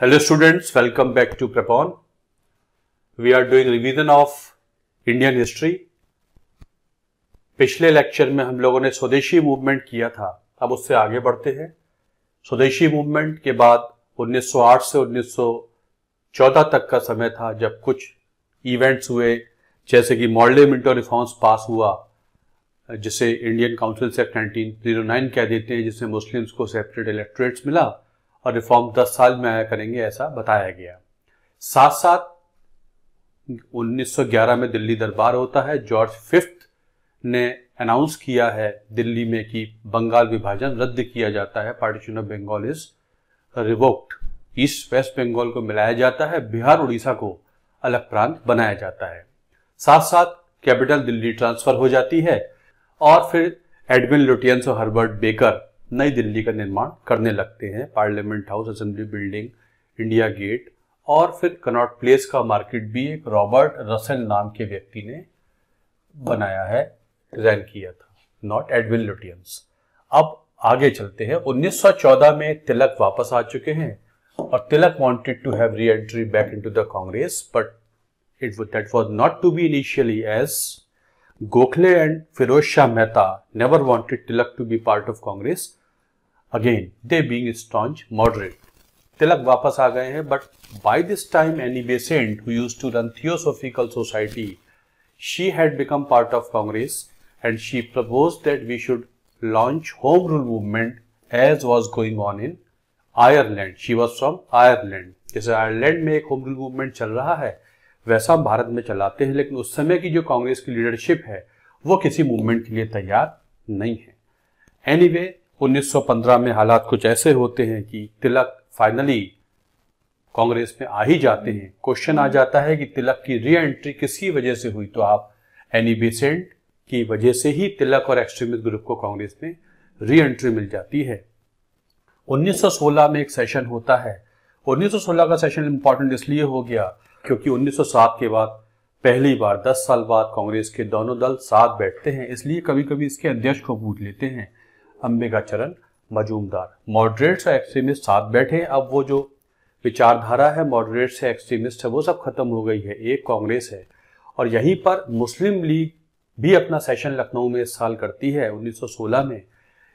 Hello students welcome back to Prepon. We are doing revision of Indian history पिछले lecture में हम लोगों ने स्वदेशी मूवमेंट किया था अब उससे आगे बढ़ते हैं स्वदेशी मूवमेंट के बाद 1908 से 1914 तक का समय था जब कुछ इवेंट्स हुए जैसे कि मॉडले मिंटो रिफॉर्म्स पास हुआ जिसे इंडियन काउंसिल एक्ट नाइनटीन कह देते हैं जिसमें मुस्लिम्स को सेपरेट इलेक्ट्रेट्स मिला और रिफॉर्म 10 साल में आया करेंगे ऐसा बताया गया साथ साथ 1911 में दिल्ली दरबार होता है जॉर्ज फिफ्थ ने अनाउंस किया है दिल्ली में कि बंगाल विभाजन रद्द किया जाता है partition of Bengal is revoked east west Bengal को मिलाया जाता है बिहार उड़ीसा को अलग प्रांत बनाया जाता है साथ साथ कैपिटल दिल्ली ट्रांसफर हो जाती है और फिर एडमिन लुटियंस और हर्बर्ट बेकर नई दिल्ली का निर्माण करने लगते हैं parliament house assembly building India gate और फिर कनॉट प्लेस का मार्केट भी एक रॉबर्ट रसल नाम के व्यक्ति ने बनाया है डिजाइन किया था नॉट एडविन लुटियंस अब आगे चलते हैं 1914 में तिलक वापस आ चुके हैं और Tilak wanted to have re entry back into the Congress but it would, that not to be initially as Gokhale and Firoz Shah Mehta never never Tilak to be part of Congress again they being staunch moderate Tilak वापस आ गए हैं but by this time Annie Besant who used to run theosophical society she had become part of Congress and she propose that we should launch home rule movement as was going on in Ireland she was from Ireland जैसे Ireland में एक home rule movement चल रहा है वैसा हम भारत में चलाते हैं लेकिन उस समय की जो कांग्रेस की लीडरशिप है वो किसी मूवमेंट के लिए तैयार नहीं है एनी anyway, वे 1915 में हालात कुछ ऐसे होते हैं कि तिलक फाइनली कांग्रेस में आ ही जाते हैं क्वेश्चन आ जाता है कि तिलक की री एंट्री किसकी वजह से हुई तो आप एनी बेसेंट की वजह से ही तिलक और एक्सट्रीमिस्ट ग्रुप को कांग्रेस में री एंट्री मिल जाती है 1916 में एक सेशन होता है 1916 का सेशन इंपॉर्टेंट इसलिए हो गया क्योंकि 1907 के बाद पहली बार 10 साल बाद कांग्रेस के दोनों दल साथ बैठते हैं इसलिए कभी कभी इसके अध्यक्ष को पूछ लेते हैं अंबे का चरण मजूमदार मॉडरेट और एक्सट्रीमिस्ट साथ बैठे अब वो जो विचारधारा है मॉडरेट से एक्सट्रीमिस्ट है वो सब खत्म हो गई है एक कांग्रेस है और यहीं पर मुस्लिम लीग भी अपना सेशन लखनऊ में इस साल करती है 1916 में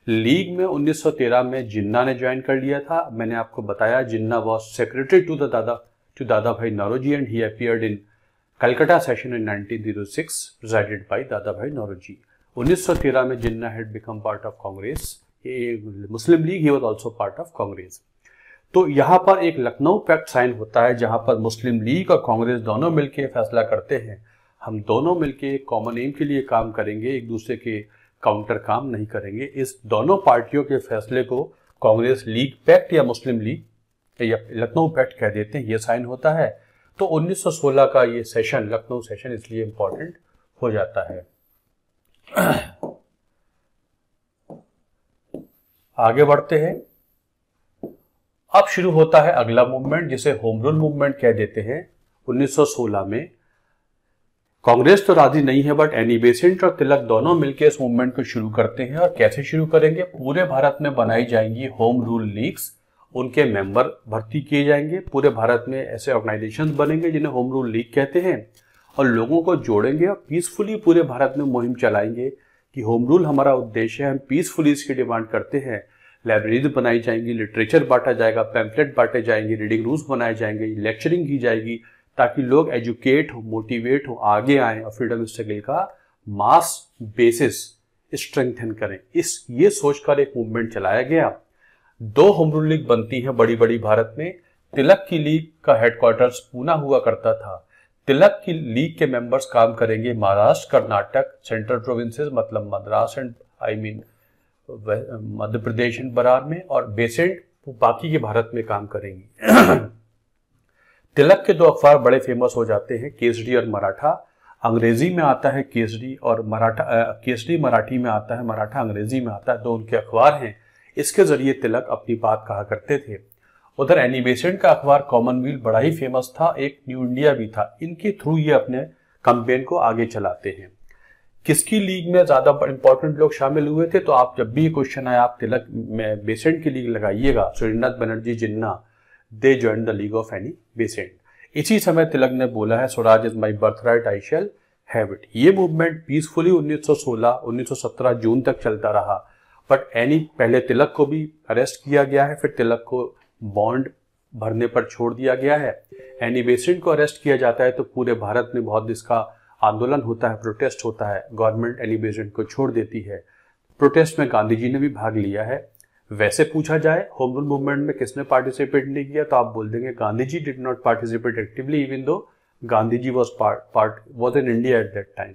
लीग में 1913 में जिन्ना ने ज्वाइन कर लिया था मैंने आपको बताया Jinnah was secretary to the Dada to Dadabhai Naoroji and he appeared in Calcutta session in 1906 presided by Dadabhai Naoroji 1913 में Jinnah had become part of Congress Muslim League he was also part of Congress तो यहाँ पर एक लखनऊ पैक्ट साइन होता है जहाँ पर मुस्लिम लीग और कांग्रेस दोनों मिलकर फैसला करते हैं हम दोनों मिलकर कॉमन एम के लिए काम करेंगे एक दूसरे के काउंटर काम नहीं करेंगे इस दोनों पार्टियों के फैसले को कांग्रेस लीग पैक्ट या मुस्लिम लीग या लखनऊ पैक्ट कह देते हैं ये साइन होता है तो 1916 का ये सेशन लखनऊ सेशन इसलिए इम्पोर्टेंट हो जाता है आगे बढ़ते हैं अब शुरू होता है अगला मूवमेंट जिसे होम रूल मूवमेंट कह देते हैं 1916 में कांग्रेस तो राजी नहीं है बट एनी बेसेंट और तिलक दोनों मिलकर इस मूवमेंट को शुरू करते हैं और कैसे शुरू करेंगे पूरे भारत में बनाई जाएंगी होम रूल लीग्स उनके मेंबर भर्ती किए जाएंगे पूरे भारत में ऐसे ऑर्गेनाइजेशन बनेंगे जिन्हें होम रूल लीग कहते हैं और लोगों को जोड़ेंगे और पीसफुली पूरे भारत में मुहिम चलाएंगे कि होम रूल हमारा उद्देश्य है हम पीसफुली इसकी डिमांड करते हैं लाइब्रेरी बनाई जाएंगी लिटरेचर बांटा जाएगा पैम्फलेट बांटे जाएंगे रीडिंग रूम्स बनाए जाएंगे लेक्चरिंग की जाएगी ताकि लोग एजुकेट हो मोटिवेट हो आगे आए और फ्रीडम स्ट्रगल का मास बेसिस स्ट्रेंथन करें इस ये सोचकर एक मूवमेंट चलाया गया दो होम रूल लीग बनती हैं बड़ी बड़ी भारत में तिलक की लीग का हेडक्वार्टर्स पूना हुआ करता था तिलक की लीग के मेंबर्स काम करेंगे महाराष्ट्र कर्नाटक सेंट्रल प्रोविंसेस मतलब Madras and I mean Madhya Pradesh and Berar में और बेसेंट बाकी के भारत में काम करेंगी तिलक के दो अखबार बड़े फेमस हो जाते हैं केसरी और मराठा अंग्रेजी में आता है केसरी और मराठा केसरी मराठी में आता है मराठा अंग्रेजी में आता है दो उनके अखबार हैं इसके जरिए तिलक अपनी बात कहा करते थे उधर एनिमेशन का अखबार कॉमनवेल्थ बड़ा ही फेमस था एक न्यू इंडिया भी था इनके थ्रू ये अपने कंपेन को आगे चलाते हैं किसकी लीग में ज्यादा इंपॉर्टेंट लोग शामिल हुए थे तो आप जब भी क्वेश्चन आए आप तिलक बेसेंट की लीग लगाइएगा Surendranath Banerjee Jinnah they join the league of Annie Besant इसी समय तिलक ने बोला है swaraj is my birth right I shall have ये मूवमेंट पीसफुली 1916 1917 जून तक चलता रहा बट एनी पहले तिलक को भी अरेस्ट किया गया है फिर तिलक को बॉन्ड भरने पर छोड़ दिया गया है एनी बेसेंट को अरेस्ट किया जाता है तो पूरे भारत में बहुत इसका आंदोलन होता है प्रोटेस्ट होता है गवर्नमेंट एनी बेसेंट को छोड़ देती है प्रोटेस्ट में गांधी जी ने भी भाग लिया है वैसे पूछा जाए होम रूल मूवमेंट में किसने पार्टिसिपेट नहीं किया तो आप बोल देंगे Gandhi ji did not participate actively even though Gandhi ji was part was in India at that time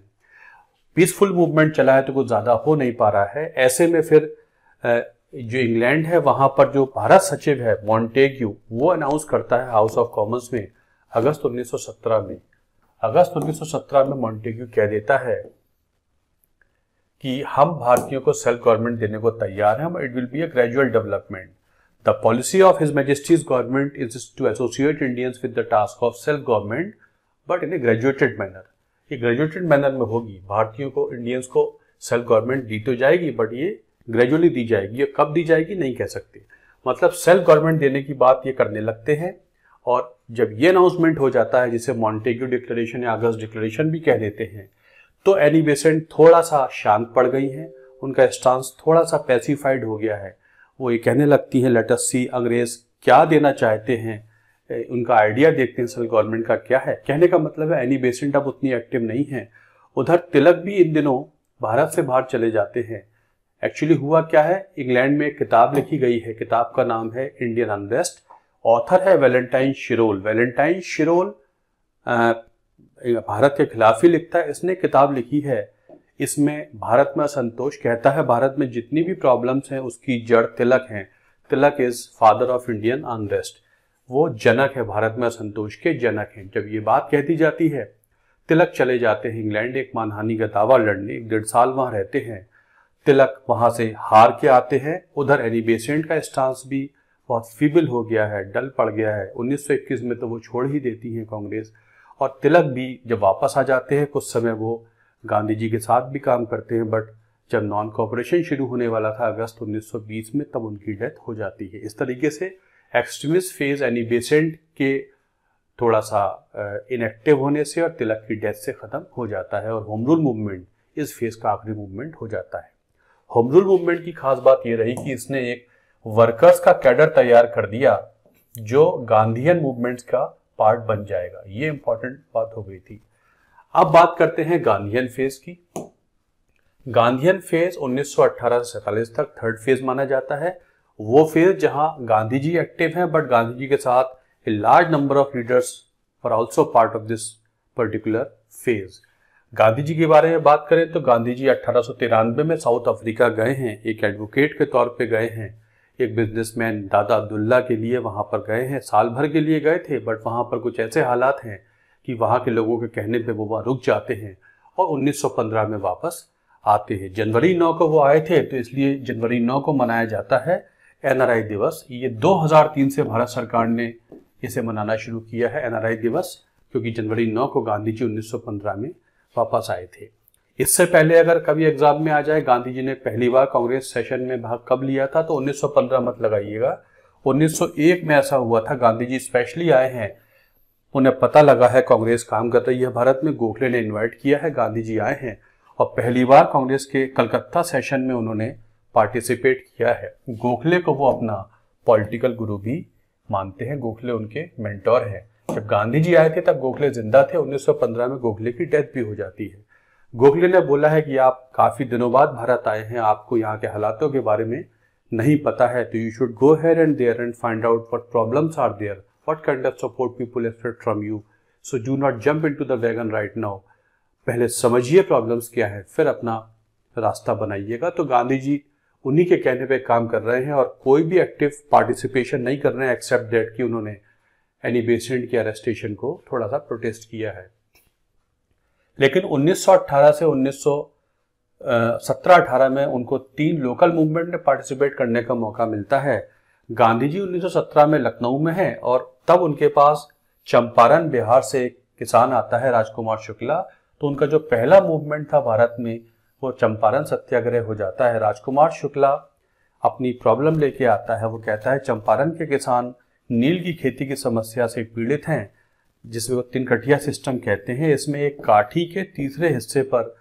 peaceful movement चला है तो कुछ ज़्यादा हो नहीं पा रहा है ऐसे में फिर जो इंग्लैंड है वहां पर जो भारत सचिव है मॉन्टेग्यू वो अनाउंस करता है हाउस ऑफ कॉमन्स में अगस्त 1917 में अगस्त 1917 में मॉन्टेग्यू कह देता है कि हम भारतीयों को सेल्फ गवर्नमेंट देने को तैयार हैं it will be a gradual development the policy of his majesty's government is to associate Indians with the task of self government but in a graduated manner ये ग्रेजुएटेड मैनर में होगी भारतीयों को Indians को सेल्फ गवर्नमेंट दी तो जाएगी but ये gradually दी जाएगी ये कब दी जाएगी नहीं कह सकते मतलब सेल्फ गवर्नमेंट देने की बात ये करने लगते हैं और जब ये अनाउंसमेंट हो जाता है जिसे मॉन्टेग्यू डिक्लेरेशन या अगस्त डिक्लेरेशन भी कह देते हैं तो एनी बेसेंट थोड़ा सा शांत पड़ गई हैं उनका स्टांस थोड़ा सा पैसिफाइड हो गया है वो ये कहने लगती हैं लेटस सी अंग्रेज क्या देना चाहते हैं उनका आइडिया देखते हैं सेल गवर्नमेंट का क्या है कहने का मतलब है एनी बेसेंट अब उतनी एक्टिव नहीं है उधर तिलक भी इन दिनों भारत से बाहर चले जाते हैं एक्चुअली हुआ क्या है इंग्लैंड में एक किताब लिखी गई है किताब का नाम है इंडियन अनरेस्ट ऑथर है Valentine Chirol Valentine Chirol Bharat के खिलाफ ही लिखता है इसने किताब लिखी है इसमें भारत में असंतोष कहता है भारत में जितनी भी प्रॉब्लम्स हैं उसकी जड़ तिलक हैं Tilak is father of Indian unrest वो जनक है भारत में असंतोष के जनक हैं जब ये बात कह दी जाती है तिलक चले जाते हैं इंग्लैंड एक मानहानि का दावा लड़ने एक डेढ़ साल वहाँ रहते हैं तिलक वहां से हार के आते हैं उधर एनिबेसेंट का स्टांस भी बहुत फिबल हो गया है डल पड़ गया है 1921 में तो वो छोड़ ही देती है कांग्रेस और तिलक भी जब वापस आ जाते हैं कुछ समय वो गांधी जी के साथ भी काम करते हैं बट जब नॉन कॉपरेशन शुरू होने वाला था अगस्त 1920 में तब उनकी डेथ हो जाती है इस तरीके से एक्सट्रीमिस्ट फेज यानी बेसेंट के थोड़ा सा इनएक्टिव होने से और तिलक की डेथ से ख़त्म हो जाता है और होम रूल मूवमेंट इस फेज का आखिरी मूवमेंट हो जाता है होमरूल मूवमेंट की खास बात यह रही कि इसने एक वर्कर्स का कैडर तैयार कर दिया जो गांधीयन मूवमेंट्स का पार्ट बन जाएगा ये इंपॉर्टेंट बात हो गई थी अब बात करते हैं गांधीयन फेज की गांधीयन फेज 1918 से सैतालीस तक थर्ड फेज माना जाता है वो फेज जहां गांधी जी एक्टिव हैं बट गांधी जी के साथ a large number of leaders are also part of this particular phase Gandhi ji के बारे में बात करें तो गांधी जी अट्ठारह में साउथ अफ्रीका गए हैं एक एडवोकेट के तौर पे गए हैं एक बिजनेसमैन दादा अब्दुल्ला के लिए वहाँ पर गए हैं साल भर के लिए गए थे बट वहाँ पर कुछ ऐसे हालात हैं कि वहाँ के लोगों के कहने पे वो वहाँ रुक जाते हैं और 1915 में वापस आते हैं जनवरी 9 को वो आए थे तो इसलिए जनवरी 9 को मनाया जाता है एन दिवस ये 2003 से भारत सरकार ने इसे मनाना शुरू किया है एन दिवस क्योंकि जनवरी 9 को गांधी जी 1915 में वापस आए थे इससे पहले अगर कभी एग्जाम में आ जाए गांधी जी ने पहली बार कांग्रेस सेशन में भाग कब लिया था तो 1915 मत लगाइएगा 1901 में ऐसा हुआ था गांधी जी स्पेशली आए हैं उन्हें पता लगा है कांग्रेस काम कर रही है भारत में गोखले ने इन्वाइट किया है गांधी जी आए हैं और पहली बार कांग्रेस के कलकत्ता सेशन में उन्होंने पार्टिसिपेट किया है गोखले को वो अपना पॉलिटिकल गुरु भी मानते हैं गोखले उनके मेंटोर हैं जब गांधी जी आए थे तब गोखले जिंदा थे 1915 में गोखले की डेथ भी हो जाती है गोखले ने बोला है कि आप काफी दिनों बाद भारत आए हैं आपको यहाँ के हालातों के बारे में नहीं पता है तो you should go here and there and find out what problems are there what kind of support people expect from you so do not jump in to the wagon right now पहले समझिए problems क्या है फिर अपना रास्ता बनाइएगा तो गांधी जी उन्हीं के कहने पे काम कर रहे हैं और कोई भी एक्टिव पार्टिसिपेशन नहीं कर रहे हैं एक्सेप्ट डेट कि उन्होंने एनी बेसेंट के अरेस्टेशन को थोड़ा सा प्रोटेस्ट किया है लेकिन 1918 से 1917-18 में उनको तीन लोकल मूवमेंट में पार्टिसिपेट करने का मौका मिलता है गांधी जी 1917 में लखनऊ में हैं और तब उनके पास चंपारण बिहार से एक किसान आता है राजकुमार शुक्ला तो उनका जो पहला मूवमेंट था भारत में वो चंपारण सत्याग्रह हो जाता है राजकुमार शुक्ला अपनी प्रॉब्लम लेके आता है वो कहता है चंपारण के किसान नील की खेती की समस्या से पीड़ित हैं वो तिनकटिया सिस्टम कहते हैं इसमें एक काठी के तीसरे हिस्से पर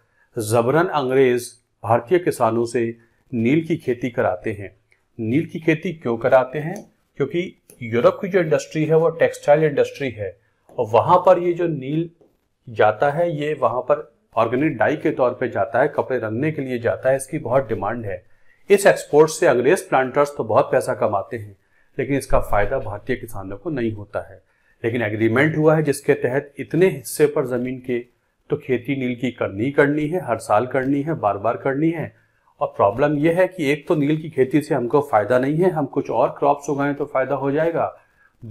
जबरन अंग्रेज भारतीय किसानों से नील की खेती कराते हैं नील की खेती क्यों कराते हैं क्योंकि यूरोप की जो इंडस्ट्री है वो टेक्सटाइल इंडस्ट्री है और वहाँ पर ये जो नील जाता है ये वहाँ पर ऑर्गेनिक डाई के तौर पे जाता है कपड़े रंगने के लिए जाता है इसकी बहुत डिमांड है इस एक्सपोर्ट से अंग्रेज प्लांटर्स तो बहुत पैसा कमाते हैं लेकिन इसका फ़ायदा भारतीय किसानों को नहीं होता है लेकिन एग्रीमेंट हुआ है जिसके तहत इतने हिस्से पर ज़मीन के तो खेती नील की करनी करनी है हर साल करनी है बार बार करनी है और प्रॉब्लम यह है कि एक तो नील की खेती से हमको फ़ायदा नहीं है हम कुछ और क्रॉप्स उगाएं तो फ़ायदा हो जाएगा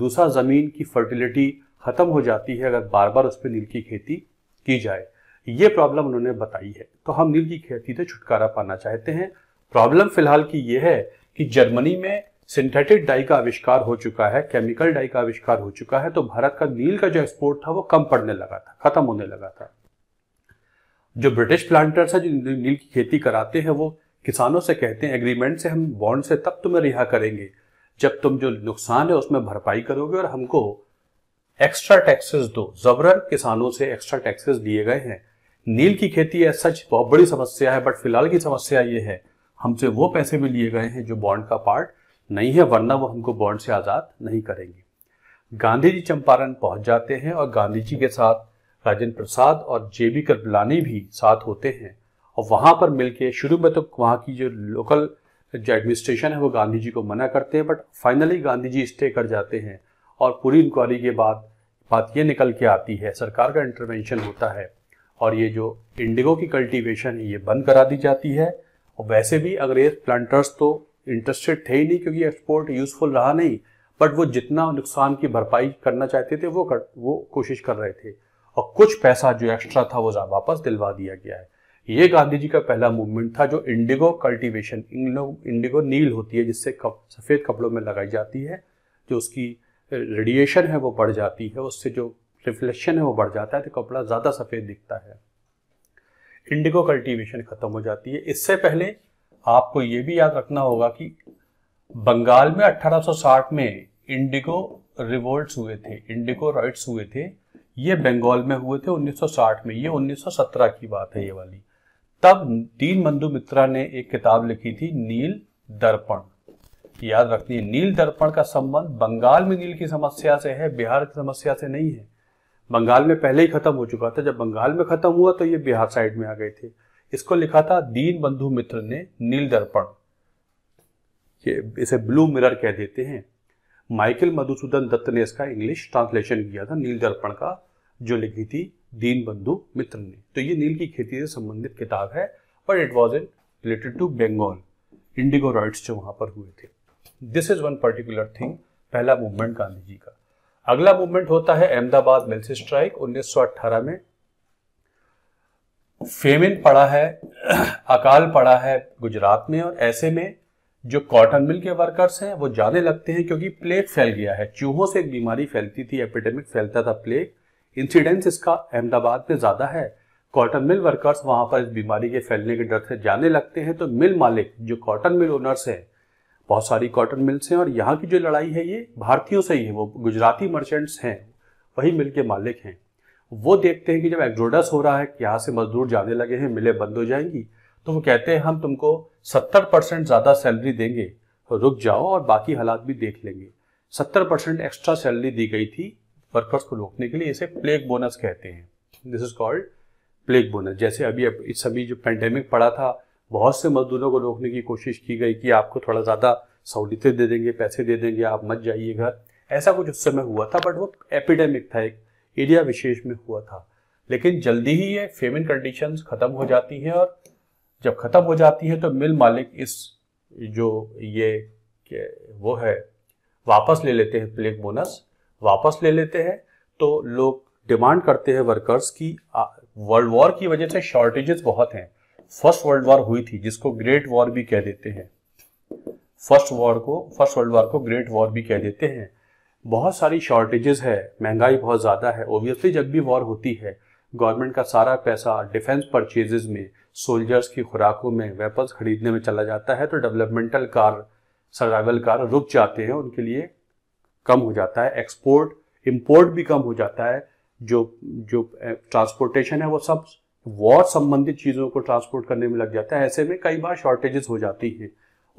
दूसरा ज़मीन की फर्टिलिटी ख़त्म हो जाती है अगर बार बार उस पर नील की खेती की जाए ये प्रॉब्लम उन्होंने बताई है तो हम नील की खेती से छुटकारा पाना चाहते हैं प्रॉब्लम फिलहाल की यह है कि जर्मनी में सिंथेटिक डाई का आविष्कार हो चुका है केमिकल डाई का आविष्कार हो चुका है तो भारत का नील का जो एक्सपोर्ट था वो कम पड़ने लगा था खत्म होने लगा था जो ब्रिटिश प्लांटर्स हैं जो नील की खेती कराते हैं वो किसानों से कहते हैं एग्रीमेंट से हम बॉन्ड से तब तुम्हें रिहा करेंगे जब तुम जो नुकसान है उसमें भरपाई करोगे और हमको एक्स्ट्रा टैक्सेस दो जबरन किसानों से एक्स्ट्रा टैक्सेस दिए गए हैं नील की खेती है सच बहुत बड़ी समस्या है बट फिलहाल की समस्या ये है हमसे वो पैसे भी लिए गए हैं जो बॉन्ड का पार्ट नहीं है वरना वो हमको बॉन्ड से आज़ाद नहीं करेंगे गांधी जी चंपारण पहुंच जाते हैं और गांधी जी के साथ राजेंद्र प्रसाद और जे बी करबलानी भी साथ होते हैं और वहाँ पर मिलके शुरू में तो वहाँ की जो लोकल जो एडमिनिस्ट्रेशन है वो गांधी जी को मना करते हैं but finally Gandhi ji stay कर जाते हैं और पूरी इंक्वायरी के बाद बात ये निकल के आती है सरकार का इंटरवेंशन होता है और ये जो इंडिगो की कल्टीवेशन है ये बंद करा दी जाती है और वैसे भी अंग्रेज प्लांटर्स तो इंटरेस्टेड थे ही नहीं क्योंकि एक्सपोर्ट यूजफुल रहा नहीं बट वो जितना नुकसान की भरपाई करना चाहते थे वो कर वो कोशिश कर रहे थे और कुछ पैसा जो एक्स्ट्रा था वो वापस दिलवा दिया गया है ये गांधी जी का पहला मूवमेंट था जो इंडिगो कल्टीवेशन इंडिगो नील होती है जिससे कप, सफ़ेद कपड़ों में लगाई जाती है जो उसकी रेडिएशन है वो बढ़ जाती है उससे जो रिफ्लेक्शन है वो बढ़ जाता है तो कपड़ा ज़्यादा सफ़ेद दिखता है इंडिगो कल्टीवेशन ख़त्म हो जाती है इससे पहले आपको ये भी याद रखना होगा कि बंगाल में 1860 में इंडिगो रिवोल्ट्स हुए थे इंडिगो राइट्स हुए थे ये बंगाल में हुए थे 1960 में ये 1917 की बात है ये वाली तब दीन बंधु मित्रा ने एक किताब लिखी थी नील दर्पण याद रखनी है नील दर्पण का संबंध बंगाल में नील की समस्या से है बिहार की समस्या से नहीं है बंगाल में पहले ही खत्म हो चुका था जब बंगाल में खत्म हुआ तो ये बिहार साइड में आ गए थे इसको लिखा था दीन बंधु मित्र ने नील दर्पण ये इसे ब्लू मिरर कह देते हैं माइकल मधुसूदन दत्त ने इसका इंग्लिश ट्रांसलेशन किया था नील दर्पण का जो लिखी थी दीन बंधु मित्र ने तो ये नील की खेती से संबंधित किताब है but it was in related to Bengal indigo riots जो वहां पर हुए थे this is one particular thing पहला मूवमेंट गांधी जी का अगला मूवमेंट होता है अहमदाबाद मिल्स स्ट्राइक 1918 में फेमिन पड़ा है अकाल पड़ा है गुजरात में और ऐसे में जो कॉटन मिल के वर्कर्स हैं वो जाने लगते हैं क्योंकि प्लेग फैल गया है चूहों से एक बीमारी फैलती थी एपिडेमिक फैलता था प्लेग इंसिडेंस इसका अहमदाबाद में ज़्यादा है कॉटन मिल वर्कर्स वहाँ पर इस बीमारी के फैलने के डर से जाने लगते हैं तो मिल मालिक जो कॉटन मिल ओनर्स हैं बहुत सारी कॉटन मिल्स हैं और यहाँ की जो लड़ाई है ये भारतीयों से ही है वो गुजराती मर्चेंट्स हैं वही मिल के मालिक हैं वो देखते हैं कि जब एग्जोडस हो रहा है कि यहाँ से मजदूर जाने लगे हैं मिले बंद हो जाएंगी तो वो कहते हैं हम तुमको सत्तर परसेंट ज़्यादा सैलरी देंगे तो रुक जाओ और बाकी हालात भी देख लेंगे सत्तर परसेंट एक्स्ट्रा सैलरी दी गई थी वर्कर्स को रोकने के लिए इसे प्लेग बोनस कहते हैं this is called plague bonus जैसे अभी इस सभी जो पेंडेमिक पड़ा था बहुत से मजदूरों को रोकने की कोशिश की गई कि आपको थोड़ा ज़्यादा सहूलियतें दे देंगे पैसे दे देंगे आप मत जाइए घर ऐसा कुछ उस समय हुआ था बट वो एपिडेमिक था एक एरिया विशेष में हुआ था लेकिन जल्दी ही ये फेमिन कंडीशंस ख़त्म हो जाती है और जब ख़त्म हो जाती है तो मिल मालिक इस जो ये वो है वापस ले लेते हैं प्लेग बोनस वापस ले लेते हैं तो लोग डिमांड करते हैं वर्कर्स की वर्ल्ड वॉर की वजह से शॉर्टेजेस बहुत हैं फर्स्ट वर्ल्ड वॉर हुई थी जिसको ग्रेट वॉर भी कह देते हैं फर्स्ट वॉर को फर्स्ट वर्ल्ड वॉर को ग्रेट वॉर भी कह देते हैं बहुत सारी शॉर्टेजेस है महंगाई बहुत ज़्यादा है ओबियसली जब भी वॉर होती है गवर्नमेंट का सारा पैसा डिफेंस परचेजेज में सोल्जर्स की खुराकों में वेपन्स खरीदने में चला जाता है तो डेवलपमेंटल कार सर्वाइवल कार रुक जाते हैं उनके लिए कम हो जाता है एक्सपोर्ट इम्पोर्ट भी कम हो जाता है जो जो ट्रांसपोर्टेशन है वो सब वॉर संबंधित चीज़ों को ट्रांसपोर्ट करने में लग जाता है ऐसे में कई बार शॉर्टेजेस हो जाती हैं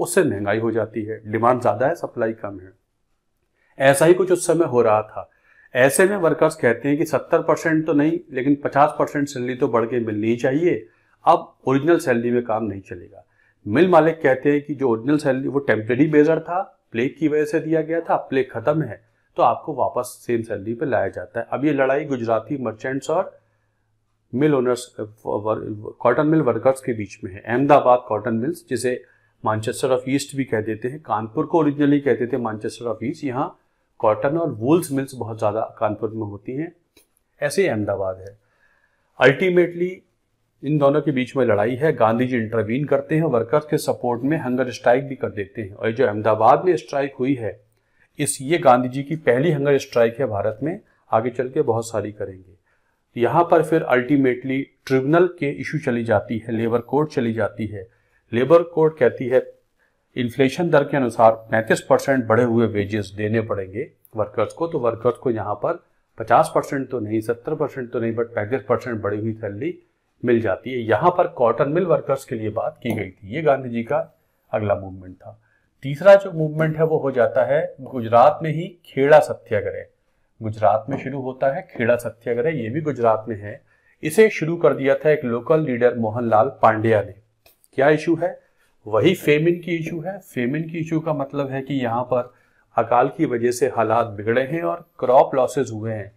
उससे महंगाई हो जाती है डिमांड ज़्यादा है सप्लाई कम है ऐसा ही कुछ उस समय हो रहा था ऐसे में वर्कर्स कहते हैं कि 70 परसेंट तो नहीं लेकिन 50 परसेंट सैलरी तो बढ़ के मिलनी चाहिए अब ओरिजिनल सैलरी में काम नहीं चलेगा मिल मालिक कहते हैं कि जो ओरिजिनल सैलरी वो टेम्परेरी बेजर था प्लेग की वजह से दिया गया था प्लेग खत्म है तो आपको वापस सेम सैलरी पर लाया जाता है अब ये लड़ाई गुजराती मर्चेंट्स और mill owners cotton mill workers के बीच में है अहमदाबाद कॉटन मिल्स जिसे मानचेस्टर ऑफ ईस्ट भी कह देते हैं कानपुर को ओरिजिनली कहते थे मानचेस्टर ऑफ ईस्ट यहाँ कॉटन और वूल्स मिल्स बहुत ज़्यादा कानपुर में होती हैं ऐसे ही अहमदाबाद है अल्टीमेटली इन दोनों के बीच में लड़ाई है गांधी जी इंटरवीन करते हैं वर्कर्स के सपोर्ट में हंगर स्ट्राइक भी कर देते हैं और जो अहमदाबाद में स्ट्राइक हुई है इस ये गांधी जी की पहली हंगर स्ट्राइक है भारत में आगे चल के बहुत सारी करेंगे यहाँ पर फिर अल्टीमेटली ट्रिब्यूनल के इशू चली जाती है लेबर कोर्ट चली जाती है लेबर कोर्ट कहती है इन्फ्लेशन दर के अनुसार 35 परसेंट बढ़े हुए वेजेस देने पड़ेंगे वर्कर्स को तो वर्कर्स को यहाँ पर 50 परसेंट तो नहीं 70 परसेंट तो नहीं बट पैंतीस परसेंट बढ़ी हुई सैलरी मिल जाती है यहाँ पर कॉटन मिल वर्कर्स के लिए बात की गई थी ये गांधी जी का अगला मूवमेंट था तीसरा जो मूवमेंट है वो हो जाता है गुजरात में ही खेड़ा सत्याग्रह गुजरात में शुरू होता है खेड़ा सत्याग्रह ये भी गुजरात में है इसे शुरू कर दिया था एक लोकल लीडर मोहनलाल पांड्या ने क्या इशू है वही फेमिन की इशू है फेमिन की इशू का मतलब है कि यहाँ पर अकाल की वजह से हालात बिगड़े हैं और क्रॉप लॉसेज हुए हैं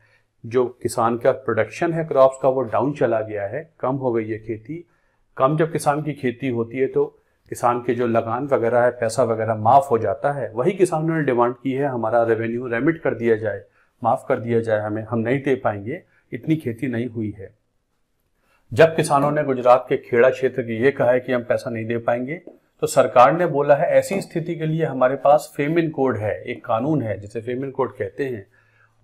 जो किसान का प्रोडक्शन है क्रॉप्स का वो डाउन चला गया है कम हो गई है खेती कम जब किसान की खेती होती है तो किसान के जो लगान वगैरह है पैसा वगैरह माफ़ हो जाता है वही किसानों ने डिमांड की है हमारा रेवेन्यू रेमिट कर दिया जाए माफ़ कर दिया जाए हमें हम नहीं दे पाएंगे इतनी खेती नहीं हुई है जब किसानों ने गुजरात के खेड़ा क्षेत्र की ये कहा है कि हम पैसा नहीं दे पाएंगे तो सरकार ने बोला है ऐसी स्थिति के लिए हमारे पास फेमिन कोड है एक कानून है जिसे फेमिन कोड कहते हैं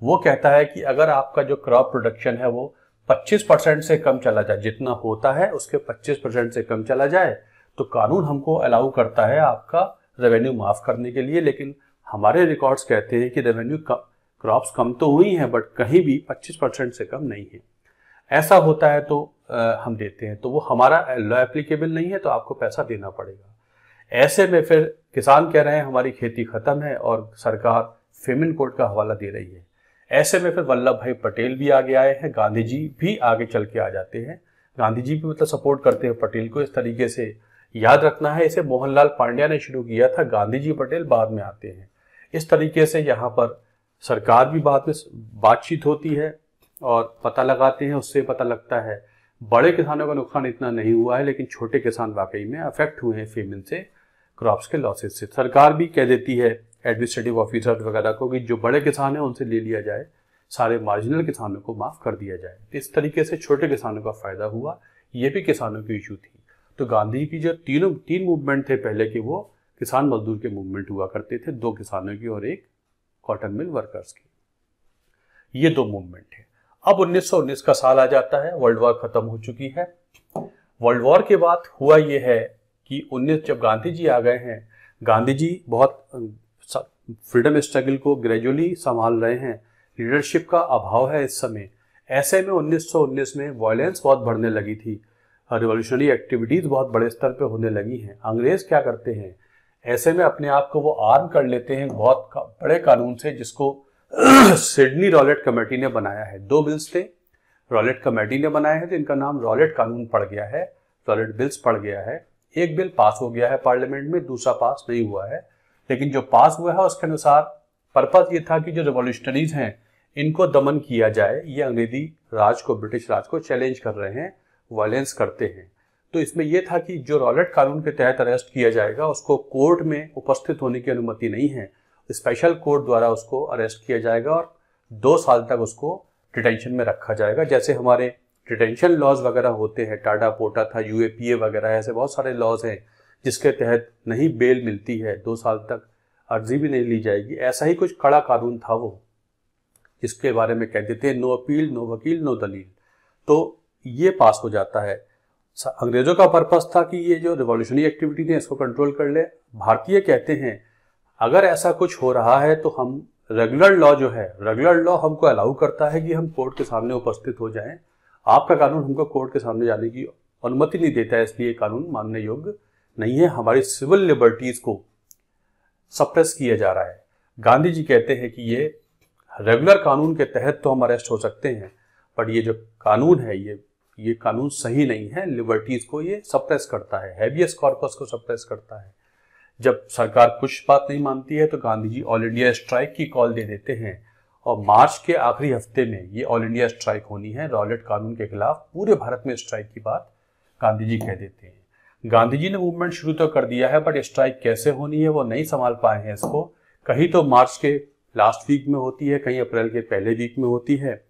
वो कहता है कि अगर आपका जो क्रॉप प्रोडक्शन है वो 25 परसेंट से कम चला जाए जितना होता है उसके 25 परसेंट से कम चला जाए तो कानून हमको अलाउ करता है आपका रेवेन्यू माफ करने के लिए लेकिन हमारे रिकॉर्ड्स कहते हैं कि रेवेन्यू क्रॉप्स कम तो हुई हैं बट कहीं भी 25 परसेंट से कम नहीं है ऐसा होता है तो आ, हम देते हैं तो वो हमारा लॉ एप्लीकेबल नहीं है तो आपको पैसा देना पड़ेगा ऐसे में फिर किसान कह रहे हैं हमारी खेती खत्म है और सरकार फेमिन कोर्ट का हवाला दे रही है ऐसे में फिर वल्लभ भाई पटेल भी आगे आए हैं गांधी जी भी आगे चल के आ जाते हैं गांधी जी भी मतलब सपोर्ट करते हैं पटेल को इस तरीके से याद रखना है इसे मोहनलाल पांड्या ने शुरू किया था गांधी जी पटेल बाद में आते हैं इस तरीके से यहाँ पर सरकार भी बाद में बातचीत होती है और पता लगाते हैं उससे पता लगता है बड़े किसानों का नुकसान इतना नहीं हुआ है लेकिन छोटे किसान वाकई में अफेक्ट हुए हैं फेमिन से क्रॉप्स के लॉसेज से सरकार भी कह देती है एडमिनिस्ट्रेटिव ऑफिसर वगैरह को कि जो बड़े किसान हैं उनसे ले लिया जाए सारे मार्जिनल किसानों को माफ़ कर दिया जाए तो इस तरीके से छोटे किसानों का फ़ायदा हुआ ये भी किसानों की इशू थी तो गांधी की जो तीनों तीन मूवमेंट थे पहले के वो किसान मजदूर के मूवमेंट हुआ करते थे दो किसानों की और एक कॉटन मिल वर्कर्स की ये दो मूवमेंट है अब उन्नीस का साल आ जाता है वर्ल्ड वॉर ख़त्म हो चुकी है वर्ल्ड वॉर के बाद हुआ यह है कि उन्नीस जब गांधी जी आ गए हैं गांधी जी बहुत फ्रीडम स्ट्रगल को ग्रेजुअली संभाल रहे हैं लीडरशिप का अभाव है इस समय ऐसे में 1919 में वायलेंस बहुत बढ़ने लगी थी रिवोल्यूशनरी एक्टिविटीज़ बहुत बड़े स्तर पे होने लगी हैं अंग्रेज़ क्या करते हैं ऐसे में अपने आप को वो आर्म कर लेते हैं बहुत बड़े कानून से जिसको सिडनी रॉलेट कमेटी ने बनाया है दो बिल्स थे रॉलेट कमेटी ने बनाए हैं जिनका नाम रॉलेट कानून पड़ गया है रॉलेट बिल्स पड़ गया है एक बिल पास हो गया है पार्लियामेंट में दूसरा पास नहीं हुआ है लेकिन जो पास हुआ है उसके अनुसार पर्पज ये था कि जो रेवोल्यूशनरीज हैं इनको दमन किया जाए ये अंग्रेजी राज को ब्रिटिश राज को चैलेंज कर रहे हैं वायलेंस करते हैं तो इसमें यह था कि जो रॉलेट कानून के तहत अरेस्ट किया जाएगा उसको कोर्ट में उपस्थित होने की अनुमति नहीं है स्पेशल कोर्ट द्वारा उसको अरेस्ट किया जाएगा और दो साल तक उसको डिटेंशन में रखा जाएगा जैसे हमारे डिटेंशन लॉज वगैरह होते हैं टाटा पोटा था यू वगैरह ऐसे बहुत सारे लॉज हैं जिसके तहत नहीं बेल मिलती है दो साल तक अर्जी भी नहीं ली जाएगी ऐसा ही कुछ कड़ा कानून था वो जिसके बारे में कहते थे नो अपील नो वकील नो दलील तो ये पास हो जाता है अंग्रेजों का पर्पज़ था कि ये जो रिवॉल्यूशनरी एक्टिविटी थी इसको कंट्रोल कर ले भारतीय कहते हैं अगर ऐसा कुछ हो रहा है तो हम रेगुलर लॉ जो है रेगुलर लॉ हमको अलाउ करता है कि हम कोर्ट के सामने उपस्थित हो जाएं आपका कानून हमको कोर्ट के सामने जाने की अनुमति नहीं देता है इसलिए कानून मानने योग्य नहीं है हमारी सिविल लिबर्टीज़ को सप्रेस किया जा रहा है गांधी जी कहते हैं कि ये रेगुलर कानून के तहत तो हम अरेस्ट हो सकते हैं बट ये जो कानून है ये ये कानून सही नहीं है लिबर्टीज़ को ये सप्रेस करता है हैवियस कॉर्पस को सप्रेस करता है जब सरकार कुछ बात नहीं मानती है तो Gandhi ji all India strike की कॉल दे देते हैं और मार्च के आखिरी हफ्ते में ये ऑल इंडिया स्ट्राइक होनी है रॉलेट कानून के खिलाफ पूरे भारत में स्ट्राइक की बात गांधी जी कह देते हैं गांधी जी ने मूवमेंट शुरू तो कर दिया है बट स्ट्राइक कैसे होनी है वो नहीं संभाल पाए हैं इसको कहीं तो मार्च के लास्ट वीक में होती है कहीं अप्रैल के पहले वीक में होती है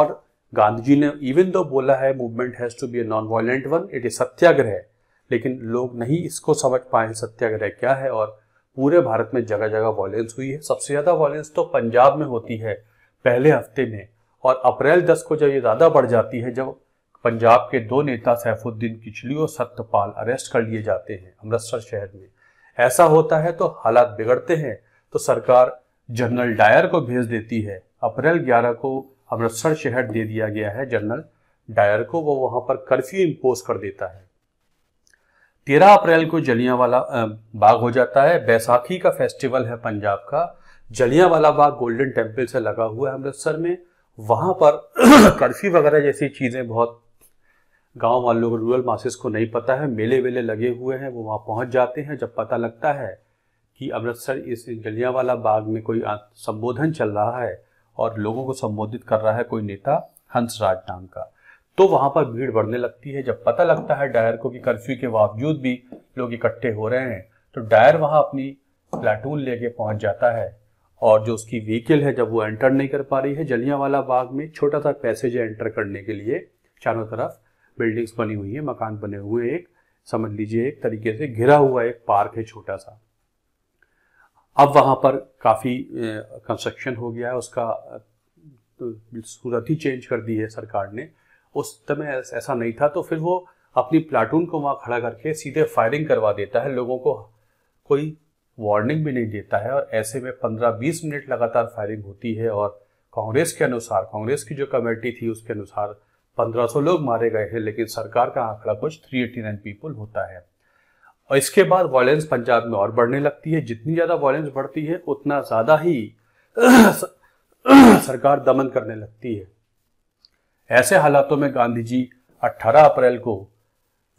और गांधी जी ने इवन दो बोला है movement has to be a non violent one it is satyagraha लेकिन लोग नहीं इसको समझ पाए सत्याग्रह क्या है और पूरे भारत में जगह जगह वॉयलेंस हुई है सबसे ज़्यादा वॉयलेंस तो पंजाब में होती है पहले हफ्ते में और अप्रैल दस को जब ये ज़्यादा बढ़ जाती है जब पंजाब के दो नेता सैफुद्दीन किचली और सत्यपाल अरेस्ट कर लिए जाते हैं अमृतसर शहर में ऐसा होता है तो हालात बिगड़ते हैं तो सरकार जनरल डायर को भेज देती है अप्रैल 11 को अमृतसर शहर दे दिया गया है जनरल डायर को वो वहाँ पर कर्फ्यू इम्पोज कर देता है तेरह अप्रैल को जलिया वाला बाग हो जाता है बैसाखी का फेस्टिवल है पंजाब का जलिया वाला बाग गोल्डन टेम्पल से लगा हुआ है अमृतसर में वहां पर कर्फ्यू वगैरह जैसी चीज़ें बहुत गांव वालों को रूरल मासेस को नहीं पता है मेले वेले लगे हुए हैं वो वहाँ पहुंच जाते हैं जब पता लगता है कि अमृतसर इस जलिया वाला बाग में कोई संबोधन चल रहा है और लोगों को संबोधित कर रहा है कोई नेता हंसराज नाम का तो वहां पर भीड़ बढ़ने लगती है जब पता लगता है डायर को कि कर्फ्यू के बावजूद भी लोग इकट्ठे हो रहे हैं तो डायर वहां अपनी प्लाटून लेके पहुंच जाता है और जो उसकी व्हीकल है जब वो एंटर नहीं कर पा रही है वाला बाग में छोटा सा पैसेज है एंटर करने के लिए चारों तरफ बिल्डिंग्स बनी हुई है मकान बने हुए एक समझ लीजिए एक तरीके से घिरा हुआ एक पार्क है छोटा सा अब वहां पर काफ़ी कंस्ट्रक्शन हो गया है उसका तो, सूरत ही चेंज कर दी है सरकार ने उस समय ऐसा नहीं था तो फिर वो अपनी प्लाटून को वहाँ खड़ा करके सीधे फायरिंग करवा देता है लोगों को कोई वार्निंग भी नहीं देता है और ऐसे में 15-20 मिनट लगातार फायरिंग होती है और कांग्रेस के अनुसार कांग्रेस की जो कमेटी थी उसके अनुसार 1500 लोग मारे गए हैं लेकिन सरकार का आंकड़ा कुछ थ्री एटी नाइन पीपल होता है और इसके बाद वायलेंस पंजाब में और बढ़ने लगती है जितनी ज़्यादा वायलेंस बढ़ती है उतना ज़्यादा ही सरकार दमन करने लगती है ऐसे हालातों में गांधी जी अट्ठारह अप्रैल को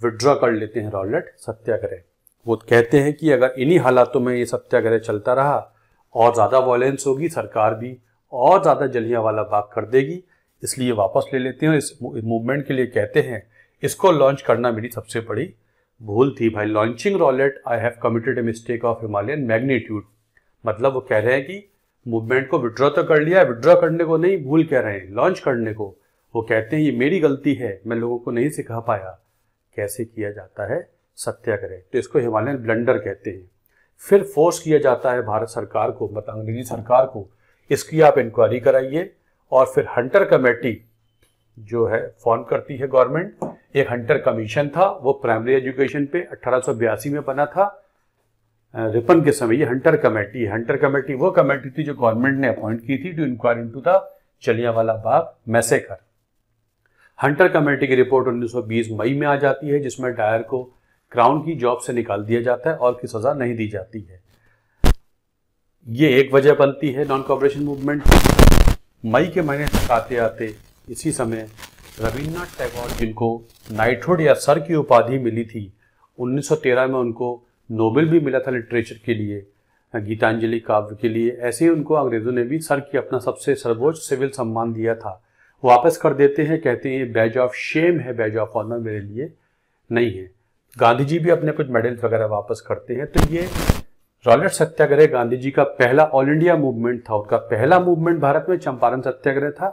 विड्रॉ कर लेते हैं रॉलेट सत्याग्रह वो कहते हैं कि अगर इन्हीं हालातों में ये सत्याग्रह चलता रहा और ज़्यादा वायलेंस होगी सरकार भी और ज़्यादा जलिया वाला बाग कर देगी इसलिए वापस ले लेते हैं इस मूवमेंट के लिए कहते हैं इसको लॉन्च करना मेरी सबसे बड़ी भूल थी भाई launching Rowlatt I have committed a mistake of Himalayan magnitude मतलब वो कह रहे हैं कि मूवमेंट को विड्रॉ तो कर लिया विड्रॉ करने को नहीं भूल कह रहे हैं लॉन्च करने को वो कहते हैं ये मेरी गलती है मैं लोगों को नहीं सिखा पाया कैसे किया जाता है सत्याग्रह तो इसको हिमालयन ब्लंडर कहते हैं फिर फोर्स किया जाता है भारत सरकार को मतलब अंग्रेजी सरकार को इसकी आप इंक्वायरी कराइए और फिर हंटर कमेटी जो है फॉर्म करती है गवर्नमेंट एक हंटर कमीशन था वो प्राइमरी एजुकेशन पे अट्ठारह में बना था रिपन के समय ये हंटर कमेटी हंटर कमेटी वो कमेटी थी जो गवर्नमेंट ने अपॉइंट की थी to inquire in to the Jallianwala Bagh massacre Hunter committee की रिपोर्ट 1920 मई में आ जाती है जिसमें डायर को क्राउन की जॉब से निकाल दिया जाता है और की सज़ा नहीं दी जाती है ये एक वजह बनती है नॉन कॉपरेशन मूवमेंट मई के महीने तक आते आते इसी समय रविन्द्रनाथ टैगोर जिनको नाइटहुड या सर की उपाधि मिली थी 1913 में उनको नोबेल भी मिला था लिटरेचर के लिए गीतांजलि काव्य के लिए ऐसे ही उनको अंग्रेज़ों ने भी सर की अपना सबसे सर्वोच्च सिविल सम्मान दिया था वापस कर देते हैं कहते हैं ये बैज ऑफ शेम है बैज ऑफ ऑनर मेरे लिए नहीं है गांधी जी भी अपने कुछ मेडल्स वगैरह वापस करते हैं तो ये रॉलेट सत्याग्रह गांधी जी का पहला ऑल इंडिया मूवमेंट था उनका पहला मूवमेंट भारत में चंपारण सत्याग्रह था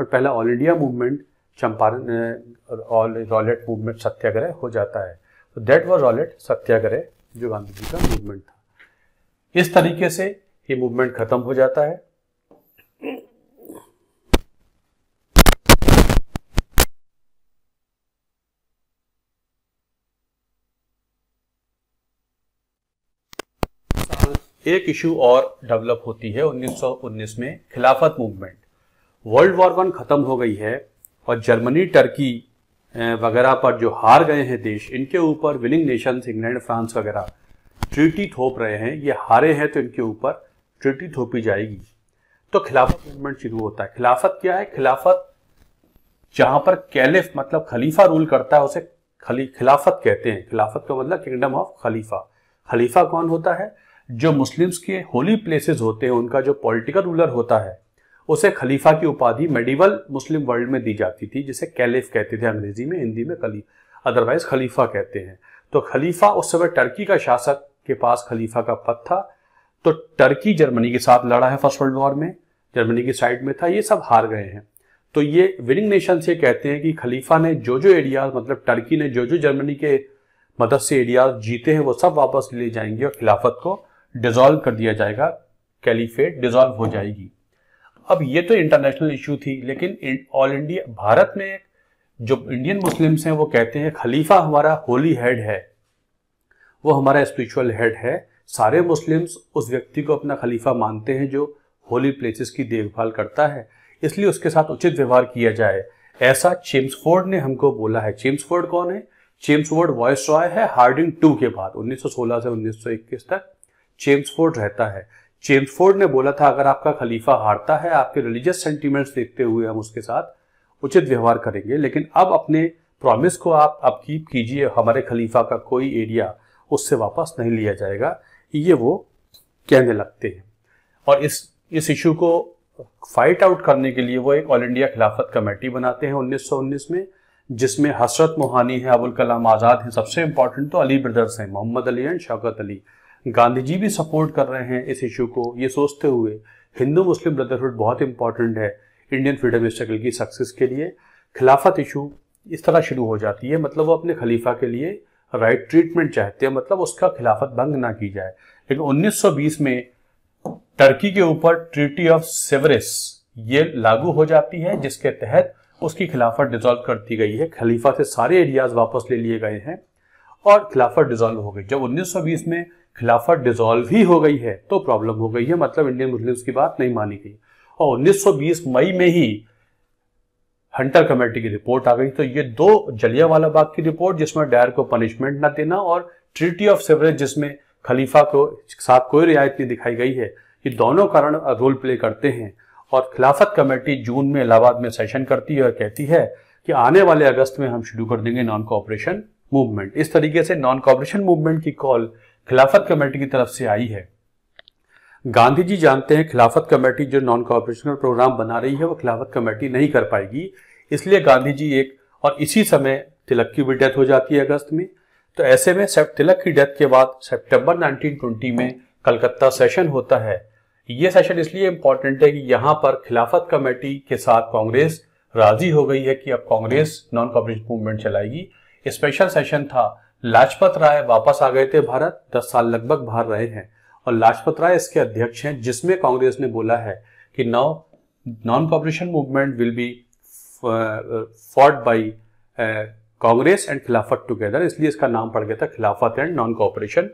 और पहला all India movement Champaran all Rowlatt movement satyagraha हो जाता है तो दैट वॉज रॉलेट सत्याग्रह जो गांधी जी का मूवमेंट था इस तरीके से ये मूवमेंट खत्म हो जाता है एक इशू और डेवलप होती है 1919 में खिलाफत मूवमेंट वर्ल्ड वॉर वन ख़त्म हो गई है और जर्मनी टर्की वगैरह पर जो हार गए हैं देश इनके ऊपर विलिंग नेशंस इंग्लैंड फ्रांस वगैरह ट्रीटी थोप रहे हैं ये हारे हैं तो इनके ऊपर ट्रीटी थोपी जाएगी तो खिलाफत मूवमेंट शुरू होता है खिलाफत क्या है खिलाफत जहां पर कैलिफ मतलब खलीफा रूल करता है उसे खली खिलाफत कहते हैं खिलाफत का मतलब किंगडम ऑफ खलीफा खलीफा कौन होता है जो मुस्लिम्स के होली प्लेसेस होते हैं उनका जो पॉलिटिकल रूलर होता है उसे खलीफा की उपाधि मेडिवल मुस्लिम वर्ल्ड में दी जाती थी जिसे कैलिफ कहते थे अंग्रेजी में हिंदी में कली अदरवाइज खलीफा कहते हैं तो खलीफा उस समय टर्की का शासक के पास खलीफा का पद था तो टर्की जर्मनी के साथ लड़ा है फर्स्ट वर्ल्ड वॉर में जर्मनी की साइड में था ये सब हार गए हैं तो ये विनिंग नेशन से कहते हैं कि खलीफा ने जो जो एरिया मतलब टर्की ने जो जो जर्मनी के मदद से एरियाज जीते हैं वो सब वापस ले जाएंगे और खिलाफत को डिजोल्व कर दिया जाएगा कैलिफेट डिजोल्व हो जाएगी अब ये तो इंटरनेशनल इशू थी लेकिन ऑल इंडिया भारत में जो इंडियन मुस्लिम्स हैं वो कहते हैं खलीफा हमारा होली हेड है वो हमारा स्पिरिचुअल हेड है सारे मुस्लिम्स उस व्यक्ति को अपना खलीफा मानते हैं जो होली प्लेसेस की देखभाल करता है इसलिए उसके साथ उचित व्यवहार किया जाए ऐसा चेम्सफोर्ड ने हमको बोला है चेम्सफोर्ड कौन है चेम्सफोर्ड वॉइस रॉय है हार्डिंग टू के बाद 1916 से 1921 तक चेम्सफोर्ड रहता है चेम्सफोर्ड ने बोला था अगर आपका खलीफा हारता है आपके रिलीजियस सेंटीमेंट्स देखते हुए हम उसके साथ उचित व्यवहार करेंगे लेकिन अब अपने प्रॉमिस को आप अब कीप कीजिए हमारे खलीफा का कोई एरिया उससे वापस नहीं लिया जाएगा ये वो कहने लगते हैं और इस इस इशू को फाइट आउट करने के लिए वो एक ऑल इंडिया खिलाफत कमेटी बनाते हैं 1919 में जिसमें हसरत मोहानी है अबुल कलाम आज़ाद हैं सबसे इंपॉर्टेंट तो अली ब्रदर्स हैं मोहम्मद अली एंड शौकत अली गांधी जी भी सपोर्ट कर रहे हैं इस इशू को ये सोचते हुए हिंदू मुस्लिम ब्रदरहुड बहुत इंपॉर्टेंट है इंडियन फ्रीडम स्ट्रगल की सक्सेस के लिए खिलाफत इशू इस तरह शुरू हो जाती है मतलब वो अपने खलीफा के लिए राइट ट्रीटमेंट चाहते हैं मतलब उसका खिलाफत भंग ना की जाए लेकिन 1920 में टर्की के ऊपर ट्रीटी ऑफ सेवरिस ये लागू हो जाती है जिसके तहत उसकी खिलाफत डिजोल्व कर दी गई है खलीफा से सारे एरियाज वापस ले लिए गए हैं और खिलाफत डिजोल्व हो गई जब 1920 में खिलाफत डिजोल्व ही हो गई है तो प्रॉब्लम हो गई है मतलब इंडियन मुस्लिम्स की बात नहीं मानी गई और 1920 मई में ही हंटर कमेटी की रिपोर्ट आ गई तो ये दो जलियावाला बाग की रिपोर्ट जिसमें डायर को पनिशमेंट ना देना और ट्रीटी ऑफ सेवरेज जिसमें खलीफा को साथ कोई रियायत नहीं दिखाई गई है ये दोनों कारण रोल प्ले करते हैं और खिलाफत कमेटी जून में इलाहाबाद में सेशन करती है और कहती है कि आने वाले अगस्त में हम शुरू कर देंगे नॉन कॉपरेशन मूवमेंट इस तरीके से नॉन कॉपरेशन मूवमेंट की कॉल खिलाफत कमेटी की तरफ से आई है गांधी जी जानते हैं खिलाफत कमेटी जो नॉन कॉपरेशनल प्रोग्राम बना रही है वो खिलाफत कमेटी नहीं कर पाएगी इसलिए गांधी जी एक और इसी समय तिलक की भी डेथ हो जाती है अगस्त में तो ऐसे में तिलक की डेथ के बाद सेप्टेम्बर नाइनटीन में कलकत्ता सेशन होता है ये सेशन इसलिए इंपॉर्टेंट है कि यहां पर खिलाफत कमेटी के साथ कांग्रेस राजी हो गई है कि अब कांग्रेस नॉन कॉपरेशन मूवमेंट चलाएगी स्पेशल सेशन था लाजपत राय वापस आ गए थे भारत दस साल लगभग बाहर रहे हैं और लाजपत राय इसके अध्यक्ष हैं जिसमें कांग्रेस ने बोला है कि now non cooperation movement will be formed by Congress and Khilafat together इसलिए इसका नाम पड़ गया था खिलाफत एंड नॉन कॉपरेशन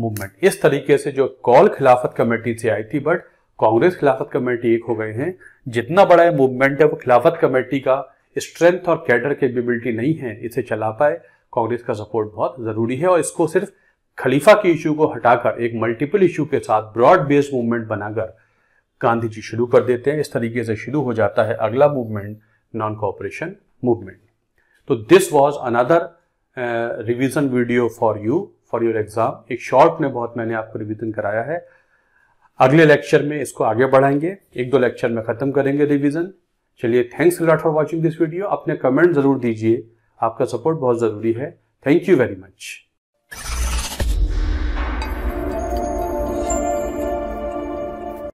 मूवमेंट इस तरीके से जो कॉल खिलाफत कमेटी से आई थी बट कांग्रेस खिलाफत कमेटी एक हो गए हैं जितना बड़ा मूवमेंट है वो खिलाफत कमेटी का स्ट्रेंथ और कैडर केपेबिलिटी नहीं है इसे चला पाए कांग्रेस का सपोर्ट बहुत ज़रूरी है और इसको सिर्फ खलीफा के इशू को हटाकर एक मल्टीपल इशू के साथ ब्रॉड बेस्ड मूवमेंट बनाकर गांधी जी शुरू कर देते हैं इस तरीके से शुरू हो जाता है अगला मूवमेंट नॉन कॉपरेशन मूवमेंट तो this was another revision video for you for your exam एक शॉर्ट में बहुत मैंने आपको रिविजन कराया है अगले लेक्चर में इसको आगे बढ़ाएंगे एक दो लेक्चर में खत्म करेंगे रिविजन चलिए thanks lot for watching this video अपने कमेंट जरूर दीजिए आपका सपोर्ट बहुत ज़रूरी है थैंक यू वेरी मच